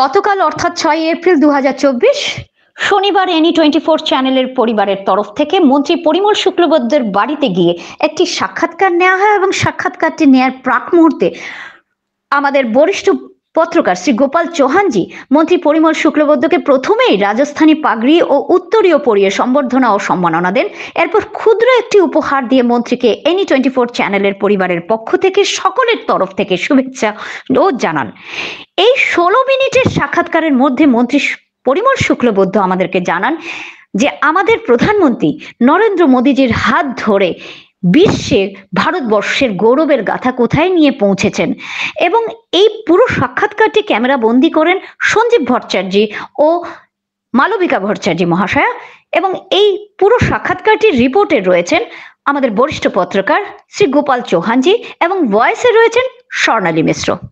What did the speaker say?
গতকাল অর্থাৎ ছয় এপ্রিল দু শনিবার এনি টোয়েন্টি ফোর চ্যানেলের পরিবারের তরফ থেকে মন্ত্রী পরিমল শুক্লবৈদ্যের বাড়িতে গিয়ে একটি সাক্ষাৎকার নেওয়া হয় এবং সাক্ষাৎকারটি নেয়ার প্রাক মুহূর্তে আমাদের বরিষ্ঠ পত্রকার শ্রী গোপাল চৌহানজি মন্ত্রী পরিমল শুক্লবৈদ্যকে প্রথমেই রাজস্থানী পাগড়ি ও উত্তরীয় পরিয়ে সম্বর্ধনা ও সম্মাননা দেন এরপর ক্ষুদ্র একটি উপহার দিয়ে মন্ত্রীকে এনি টোয়েন্টি ফোর চ্যানেলের পরিবারের পক্ষ থেকে সকলের তরফ থেকে শুভেচ্ছা ও জানান এই ষোলো মিনিটের সাক্ষাৎকারের মধ্যে মন্ত্রী পরিমল শুক্লবৈদ্য আমাদেরকে জানান যে আমাদের প্রধানমন্ত্রী নরেন্দ্র মোদীজির হাত ধরে বিশ্বের ভারতবর্ষের গৌরবের গাথা কোথায় নিয়ে পৌঁছেছেন এবং এই পুরো সাক্ষাৎকারটি ক্যামেরা বন্দি করেন সঞ্জীব ভট্টাচার্য ও মালবিকা ভট্টাচার্য মহাশয়া এবং এই পুরো সাক্ষাৎকারটির রিপোর্টে রয়েছেন আমাদের বরিষ্ঠ পত্রকার শ্রী গোপাল চৌহানজি এবং ভয়েসে রয়েছেন স্বর্ণালী মিশ্র